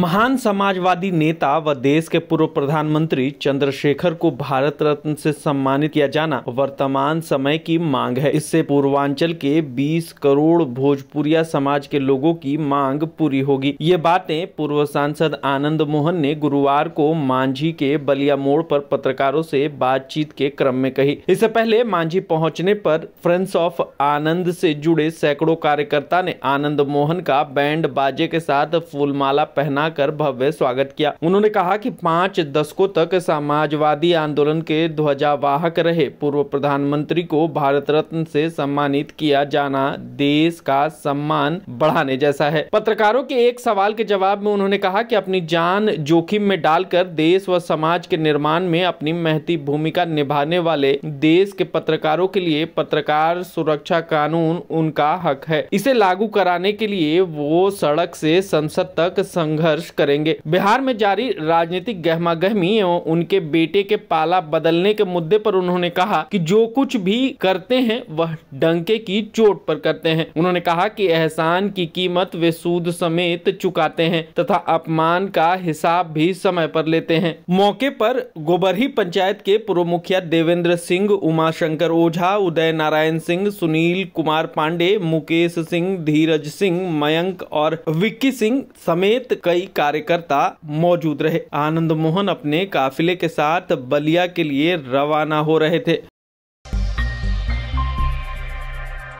महान समाजवादी नेता व देश के पूर्व प्रधानमंत्री चंद्रशेखर को भारत रत्न से सम्मानित किया जाना वर्तमान समय की मांग है इससे पूर्वांचल के 20 करोड़ भोजपुरिया समाज के लोगों की मांग पूरी होगी ये बातें पूर्व सांसद आनंद मोहन ने गुरुवार को मांझी के बलिया मोड़ पर पत्रकारों से बातचीत के क्रम में कही इससे पहले मांझी पहुंचने पर फ्रेंड्स ऑफ आनंद से जुड़े सैकड़ों कार्यकर्ता ने आनंद मोहन का बैंड बाजे के साथ फूलमाला पहना बनाकर भव्य स्वागत किया उन्होंने कहा कि पाँच दशकों तक समाजवादी आंदोलन के ध्वजावाहक रहे पूर्व प्रधानमंत्री को भारत रत्न से सम्मानित किया जाना देश का सम्मान बढ़ाने जैसा है पत्रकारों के एक सवाल के जवाब में उन्होंने कहा कि अपनी जान जोखिम में डालकर देश व समाज के निर्माण में अपनी महती भूमिका निभाने वाले देश के पत्रकारों के लिए पत्रकार सुरक्षा कानून उनका हक है इसे लागू कराने के लिए वो सड़क से संसद तक संघर्ष संघर्ष करेंगे बिहार में जारी राजनीतिक गहमी एवं उनके बेटे के पाला बदलने के मुद्दे पर उन्होंने कहा कि जो कुछ भी करते हैं वह डंके की चोट पर करते हैं उन्होंने कहा कि एहसान की कीमत वे सूद समेत चुकाते हैं तथा अपमान का हिसाब भी समय पर लेते हैं मौके पर गोबरही पंचायत के पूर्व मुखिया देवेंद्र सिंह उमाशंकर ओझा उदय नारायण सिंह सुनील कुमार पांडे मुकेश सिंह धीरज सिंह मयंक और विक्की सिंह समेत कई कार्यकर्ता मौजूद रहे आनंद मोहन अपने काफिले के साथ बलिया के लिए रवाना हो रहे थे